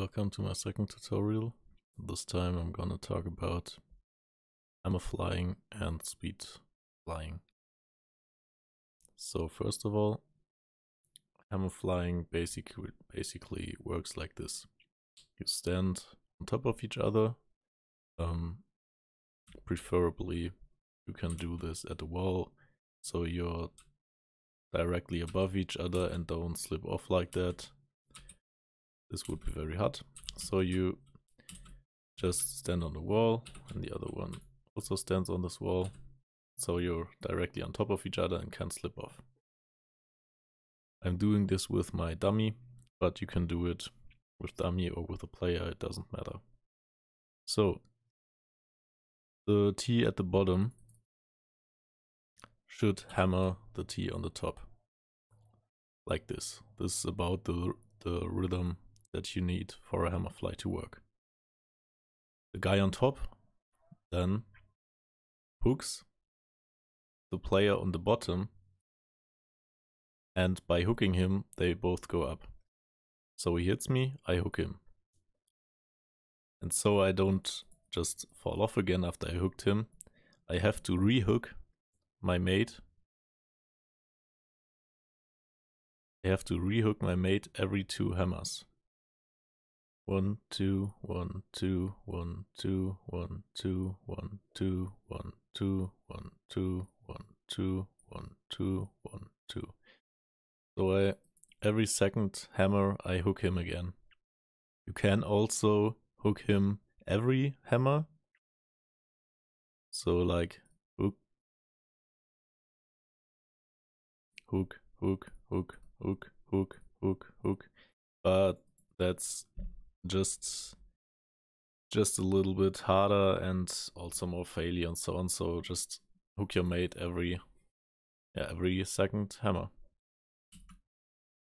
Welcome to my second tutorial. This time I'm gonna talk about hammer flying and speed flying. So first of all, hammer flying basic, basically works like this. You stand on top of each other. Um, preferably you can do this at the wall so you're directly above each other and don't slip off like that this would be very hard. So you just stand on the wall and the other one also stands on this wall. So you're directly on top of each other and can slip off. I'm doing this with my dummy, but you can do it with dummy or with a player, it doesn't matter. So the T at the bottom should hammer the T on the top like this. This is about the, the rhythm that you need for a hammerfly to work. The guy on top, then hooks the player on the bottom, and by hooking him, they both go up. So he hits me, I hook him. And so I don't just fall off again after I hooked him. I have to rehook my mate. I have to rehook my mate every two hammers. One, two, one, two, one, two, one, two, one, two, one, two, one, two, one, two, one, two, one, two. So I, every second hammer I hook him again. You can also hook him every hammer. So like hook, hook, hook, hook, hook, hook, hook, hook. But that's just just a little bit harder and also more failure and so on. So just hook your mate every yeah, every second hammer.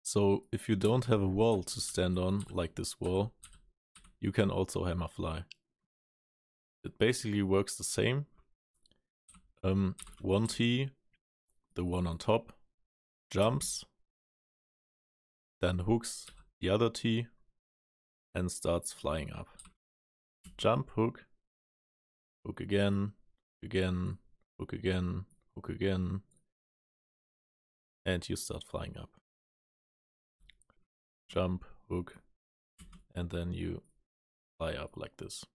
So if you don't have a wall to stand on, like this wall, you can also hammer fly. It basically works the same. Um, 1T, the one on top, jumps, then hooks the other T, and starts flying up. Jump, hook, hook again, again, hook again, hook again, and you start flying up. Jump, hook, and then you fly up like this.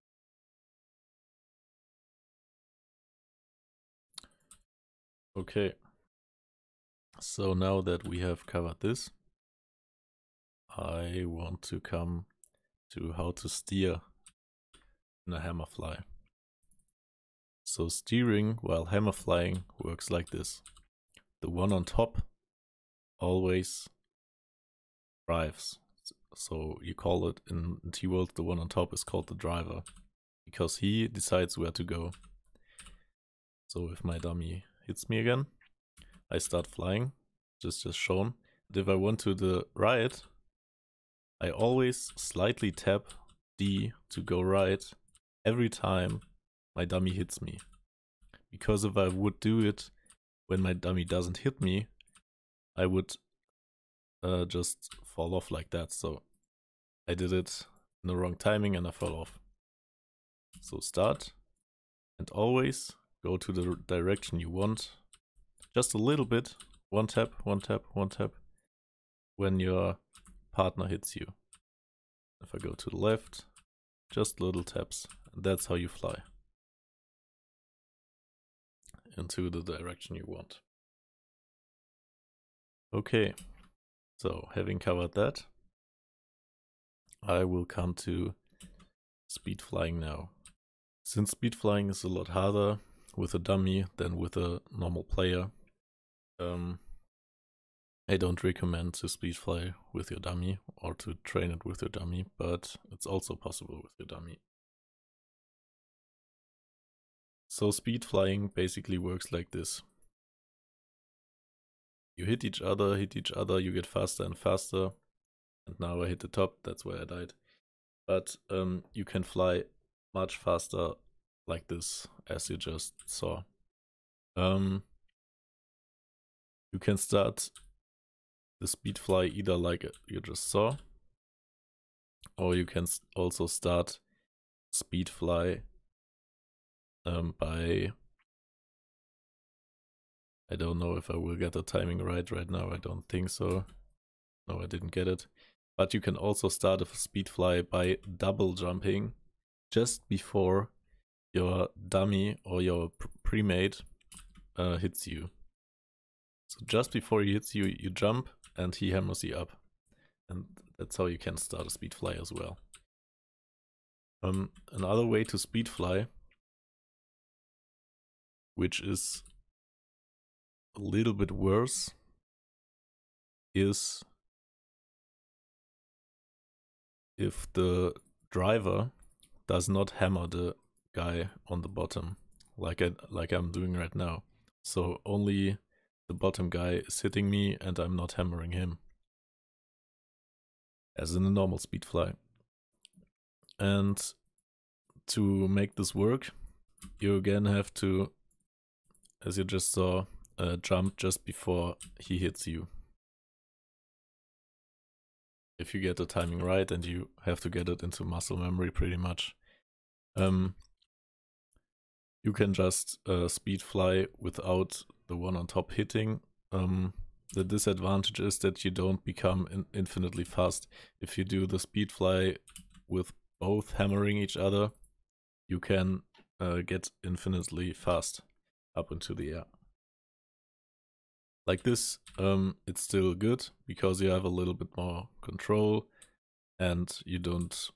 Okay, so now that we have covered this, I want to come to how to steer in a hammerfly. So steering while hammerflying works like this. The one on top always drives. So you call it in T-World, the one on top is called the driver because he decides where to go. So if my dummy hits me again, I start flying, just as shown. And if I want to the right, I always slightly tap D to go right every time my dummy hits me. Because if I would do it when my dummy doesn't hit me, I would uh, just fall off like that. So I did it in the wrong timing and I fell off. So start and always go to the direction you want. Just a little bit, one tap, one tap, one tap. When you're partner hits you. If I go to the left, just little taps. That's how you fly into the direction you want. Okay, so having covered that, I will come to speed flying now. Since speed flying is a lot harder with a dummy than with a normal player, um, I don't recommend to speed fly with your dummy or to train it with your dummy, but it's also possible with your dummy. So speed flying basically works like this. You hit each other, hit each other, you get faster and faster. And now I hit the top, that's why I died. But um, you can fly much faster like this, as you just saw. Um, you can start the speed fly either like you just saw, or you can also start speed um, by I don't know if I will get the timing right right now. I don't think so. No, I didn't get it. But you can also start a speed fly by double jumping just before your dummy or your pre uh, hits you. So just before he hits you, you jump and he hammers you up. And that's how you can start a speed fly as well. Um, another way to speed fly, which is a little bit worse, is if the driver does not hammer the guy on the bottom like I like I'm doing right now. So only the bottom guy is hitting me and I'm not hammering him. As in a normal speed fly. And to make this work, you again have to, as you just saw, uh, jump just before he hits you. If you get the timing right and you have to get it into muscle memory pretty much. Um, you can just uh, speed fly without the one on top hitting. Um, the disadvantage is that you don't become in infinitely fast. If you do the speed fly with both hammering each other, you can uh, get infinitely fast up into the air. Like this, um, it's still good because you have a little bit more control and you don't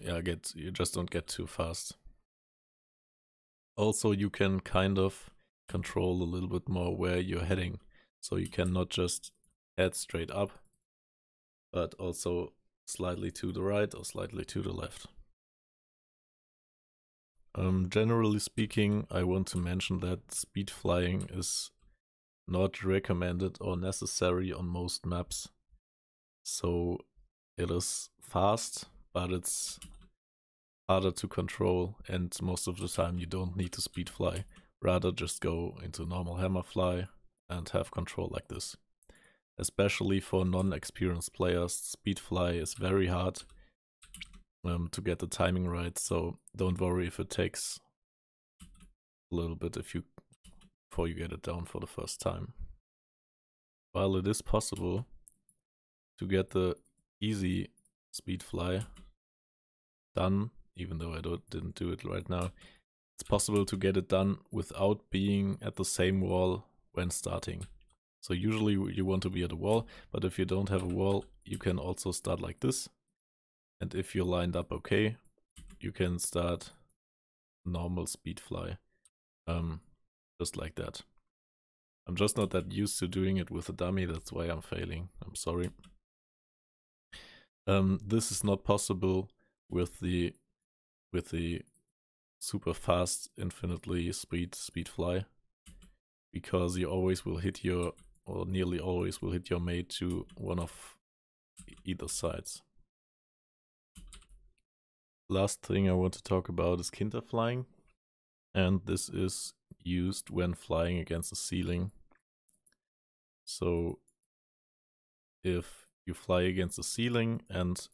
yeah, get you just don't get too fast. Also, you can kind of control a little bit more where you're heading. So you cannot just head straight up, but also slightly to the right or slightly to the left. Um, generally speaking, I want to mention that speed flying is not recommended or necessary on most maps. So it is fast, but it's harder to control and most of the time you don't need to speed fly rather just go into normal Hammerfly and have control like this. Especially for non-experienced players, Speedfly is very hard um, to get the timing right, so don't worry if it takes a little bit if you before you get it down for the first time. While it is possible to get the easy Speedfly done, even though I don't, didn't do it right now, it's possible to get it done without being at the same wall when starting. So usually you want to be at a wall, but if you don't have a wall, you can also start like this. And if you're lined up okay, you can start normal speed fly. Um, just like that. I'm just not that used to doing it with a dummy, that's why I'm failing. I'm sorry. Um, this is not possible with the with the super fast, infinitely speed, speed fly. Because you always will hit your, or nearly always will hit your mate to one of either sides. Last thing I want to talk about is kinter flying. And this is used when flying against the ceiling. So if you fly against the ceiling and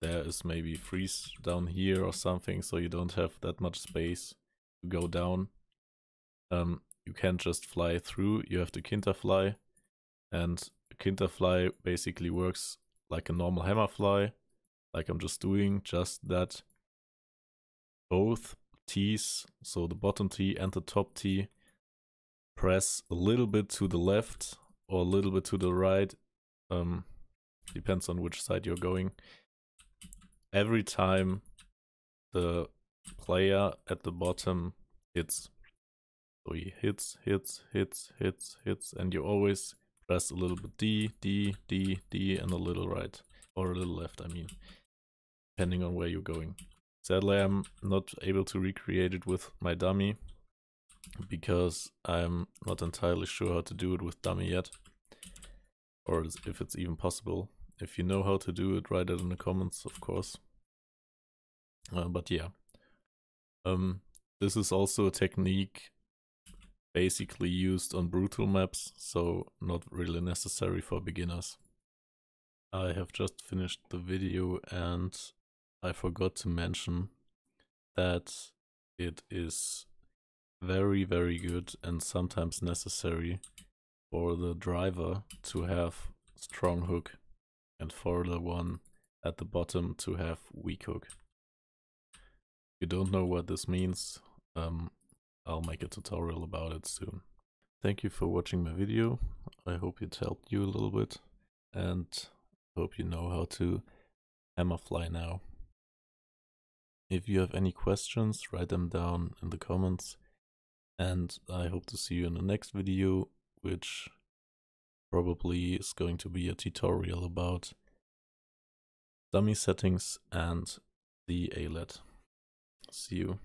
there is maybe freeze down here or something, so you don't have that much space to go down. Um, you can't just fly through, you have to kinterfly. And kinterfly basically works like a normal hammerfly, like I'm just doing, just that both T's, so the bottom T and the top T, press a little bit to the left or a little bit to the right, um, depends on which side you're going, every time the player at the bottom hits. So he hits, hits, hits, hits, hits, and you always press a little bit D, D, D, D, and a little right. Or a little left, I mean. Depending on where you're going. Sadly, I'm not able to recreate it with my dummy because I'm not entirely sure how to do it with dummy yet or if it's even possible if you know how to do it, write it in the comments, of course. Uh, but yeah, um, this is also a technique basically used on brutal maps, so not really necessary for beginners. I have just finished the video and I forgot to mention that it is very very good and sometimes necessary for the driver to have strong hook and for the one at the bottom to have wecook. If you don't know what this means, um, I'll make a tutorial about it soon. Thank you for watching my video. I hope it helped you a little bit and hope you know how to hammerfly now. If you have any questions, write them down in the comments and I hope to see you in the next video, which probably is going to be a tutorial about dummy settings and the ALET. See you.